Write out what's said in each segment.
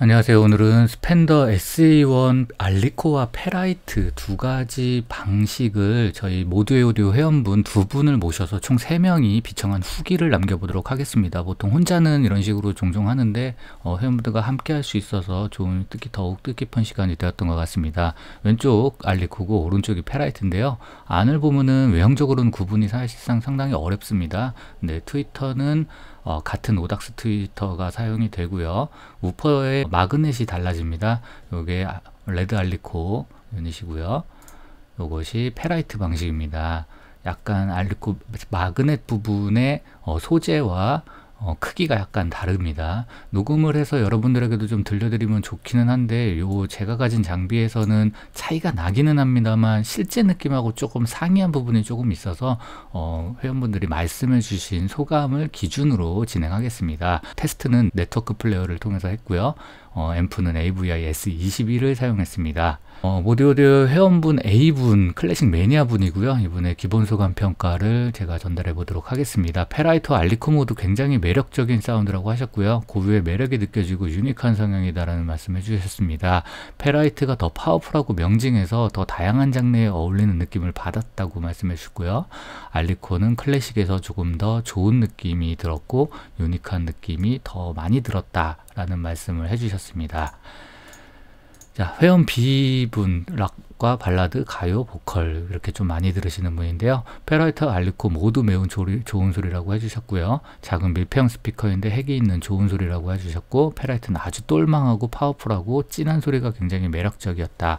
안녕하세요. 오늘은 스펜더 SE1 알리코와 페라이트 두 가지 방식을 저희 모두의 오디오 회원분 두 분을 모셔서 총 세명이 비청한 후기를 남겨보도록 하겠습니다. 보통 혼자는 이런 식으로 종종 하는데 어, 회원분들과 함께 할 수 있어서 좋은 뜻기 더욱 뜻깊은 시간이 되었던 것 같습니다. 왼쪽 알리코고 오른쪽이 페라이트인데요. 안을 보면은 외형적으로는 구분이 사실상 상당히 어렵습니다. 근데 네, 트위터는 어, 같은 오닥스 트위터가 사용이 되고요. 우퍼의 마그넷이 달라집니다. 요게 아, 레드 알리코 유닛이고요. 요것이 페라이트 방식입니다. 약간 알리코 마그넷 부분의 어, 소재와 어, 크기가 약간 다릅니다. 녹음을 해서 여러분들에게도 좀 들려드리면 좋기는 한데 요 제가 가진 장비에서는 차이가 나기는 합니다만 실제 느낌하고 조금 상이한 부분이 조금 있어서 어, 회원분들이 말씀해 주신 소감을 기준으로 진행하겠습니다. 테스트는 네트워크 플레이어를 통해서 했고요. 어, 앰프는 AVI S21을 사용했습니다. 어, 모디오디오 회원분 A분 클래식 매니아분이고요. 이분의 기본 소감 평가를 제가 전달해 보도록 하겠습니다. 페라이터 알리코 모두 굉장히 매력적인 사운드라고 하셨고요. 고유의 매력이 느껴지고 유니크한 성향이다라는 말씀해 주셨습니다. 페라이트가 더 파워풀하고 명징해서 더 다양한 장르에 어울리는 느낌을 받았다고 말씀해 주셨고요. 알리코는 클래식에서 조금 더 좋은 느낌이 들었고 유니크한 느낌이 더 많이 들었다라는 말씀을 해 주셨습니다. 자, 회원 B분 락과 발라드, 가요, 보컬 이렇게 좀 많이 들으시는 분인데요. 페라이터, 알리코 모두 매우 조리, 좋은 소리라고 해주셨고요. 작은 밀폐형 스피커인데 핵이 있는 좋은 소리라고 해주셨고 페라이트는 아주 똘망하고 파워풀하고 진한 소리가 굉장히 매력적이었다.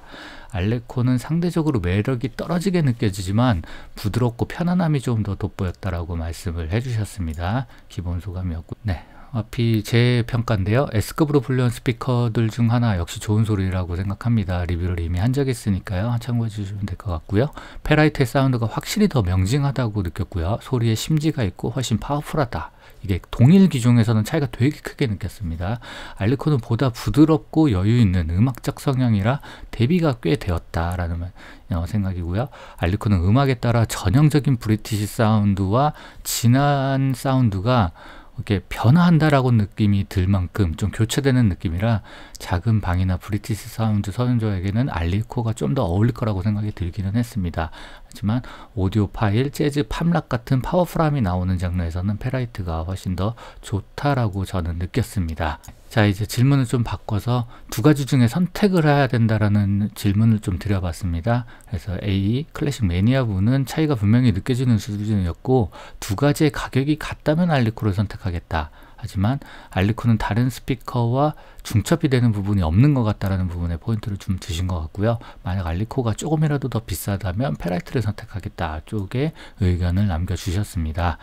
알레코는 상대적으로 매력이 떨어지게 느껴지지만 부드럽고 편안함이 좀 더 돋보였다라고 말씀을 해주셨습니다. 기본 소감이었고 네, 앞이 제 평가인데요. S급으로 불리는 스피커들 중 하나 역시 좋은 소리라고 생각합니다. 리뷰를 이미 한적이 있으니까요. 참고해 주시면 될 것 같고요. 페라이트의 사운드가 확실히 더 명징하다고 느꼈고요. 소리에 심지가 있고 훨씬 파워풀하다. 이게 동일 기종에서는 차이가 되게 크게 느꼈습니다. 알리코는 보다 부드럽고 여유 있는 음악적 성향이라 대비가 꽤 되었다라는 어, 생각이고요. 알리코는 음악에 따라 전형적인 브리티시 사운드와 진한 사운드가 이렇게 변화한다라고 느낌이 들 만큼 좀 교체되는 느낌이라 작은 방이나 브리티시 사운드 선조에게는 알리코가 좀 더 어울릴 거라고 생각이 들기는 했습니다. 하지만 오디오 파일, 재즈, 팝락 같은 파워풀함이 나오는 장르에서는 페라이트가 훨씬 더 좋다라고 저는 느꼈습니다. 자 이제 질문을 좀 바꿔서 두 가지 중에 선택을 해야 된다라는 질문을 좀 드려봤습니다. 그래서 A 클래식 매니아 분은 차이가 분명히 느껴지는 수준이었고 두 가지의 가격이 같다면 알리코를 선택하겠다. 하지만 알리코는 다른 스피커와 중첩이 되는 부분이 없는 것 같다라는 부분에 포인트를 좀 주신 것 같고요. 만약 알리코가 조금이라도 더 비싸다면 페라이트를 선택하겠다 쪽에 의견을 남겨주셨습니다.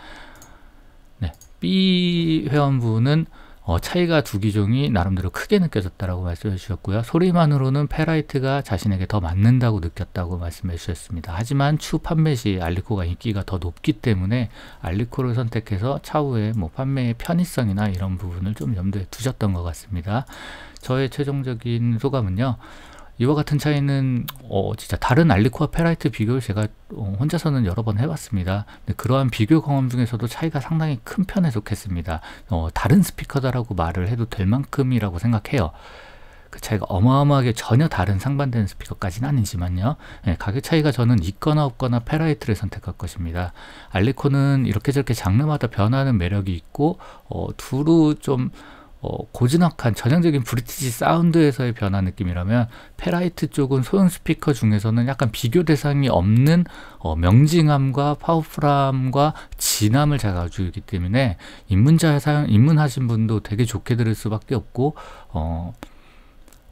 네, B 회원분은 어, 차이가 두 기종이 나름대로 크게 느껴졌다라고 말씀해 주셨고요. 소리만으로는 페라이트가 자신에게 더 맞는다고 느꼈다고 말씀해 주셨습니다. 하지만 추 판매 시 알리코가 인기가 더 높기 때문에 알리코를 선택해서 차후에 뭐 판매의 편의성이나 이런 부분을 좀 염두에 두셨던 것 같습니다. 저의 최종적인 소감은요. 이와 같은 차이는 어, 진짜 다른 알리코와 페라이트 비교를 제가 어, 혼자서는 여러 번 해봤습니다. 그러한 비교 경험 중에서도 차이가 상당히 큰 편에 속했습니다. 어, 다른 스피커다라고 말을 해도 될 만큼이라고 생각해요. 그 차이가 어마어마하게 전혀 다른 상반된 스피커까지는 아니지만요. 네, 가격 차이가 저는 있거나 없거나 페라이트를 선택할 것입니다. 알리코는 이렇게 저렇게 장르마다 변하는 매력이 있고 어 두루 좀 어, 고즈넉한 전형적인 브리티지 사운드에서의 변화 느낌이라면 페라이트 쪽은 소형 스피커 중에서는 약간 비교 대상이 없는 어, 명징함과 파워풀함과 진함을 잘 가지고 있기 때문에 입문자 사용 입문하신 분도 되게 좋게 들을 수밖에 없고 어,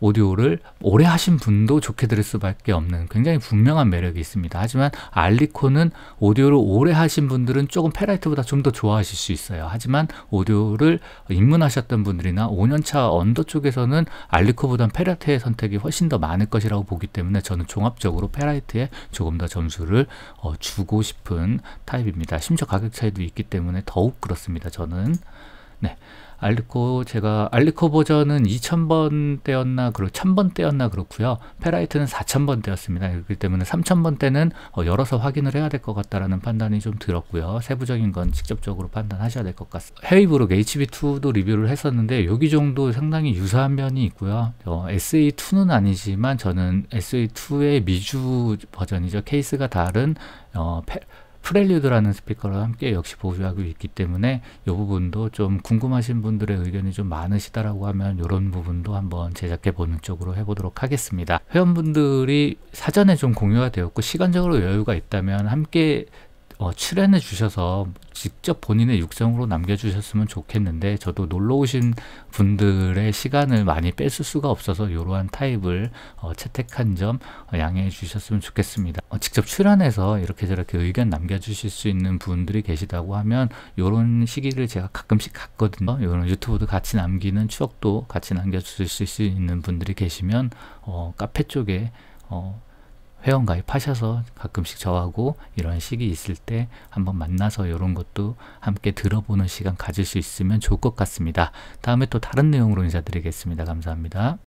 오디오를 오래 하신 분도 좋게 들을 수밖에 없는 굉장히 분명한 매력이 있습니다. 하지만 알리코는 오디오를 오래 하신 분들은 조금 페라이트보다 좀 더 좋아하실 수 있어요. 하지만 오디오를 입문하셨던 분들이나 5년차 언더 쪽에서는 알리코보단 페라이트의 선택이 훨씬 더 많을 것이라고 보기 때문에 저는 종합적으로 페라이트에 조금 더 점수를 어, 주고 싶은 타입입니다. 심지어 가격 차이도 있기 때문에 더욱 그렇습니다. 저는 네. 알리코 제가 알리코 버전은 2 0 0 0번때였나 그리고 1 0 0 0번때였나 그렇고요. 페라이트는 4000번대였습니다. 그렇기 때문에 3 0 0 0번때는 열어서 확인을 해야 될 것 같다라는 판단이 좀 들었고요. 세부적인 건 직접적으로 판단하셔야 될 것 같습니다. 헤이브룩 HB2도 리뷰를 했었는데 여기 정도 상당히 유사한 면이 있고요. 어, s e 2는 아니지만 저는 s e 2의 미주 버전이죠. 케이스가 다른 어, 페, 프렐류드라는 스피커를 함께 역시 보유하고 있기 때문에 이 부분도 좀 궁금하신 분들의 의견이 좀 많으시다라고 하면 이런 부분도 한번 제작해 보는 쪽으로 해보도록 하겠습니다. 회원분들이 사전에 좀 공유가 되었고 시간적으로 여유가 있다면 함께 어, 출연해 주셔서 직접 본인의 육성으로 남겨주셨으면 좋겠는데 저도 놀러 오신 분들의 시간을 많이 뺏을 수가 없어서 이러한 타입을 어, 채택한 점 어, 양해해 주셨으면 좋겠습니다. 어, 직접 출연해서 이렇게 저렇게 의견 남겨주실 수 있는 분들이 계시다고 하면 이런 시기를 제가 가끔씩 갔거든요. 이런 유튜브도 같이 남기는 추억도 같이 남겨주실 수 있는 분들이 계시면 어, 카페 쪽에 어, 회원 가입하셔서 가끔씩 저하고 이런 식이 있을 때 한번 만나서 이런 것도 함께 들어보는 시간 가질 수 있으면 좋을 것 같습니다. 다음에 또 다른 내용으로 인사드리겠습니다. 감사합니다.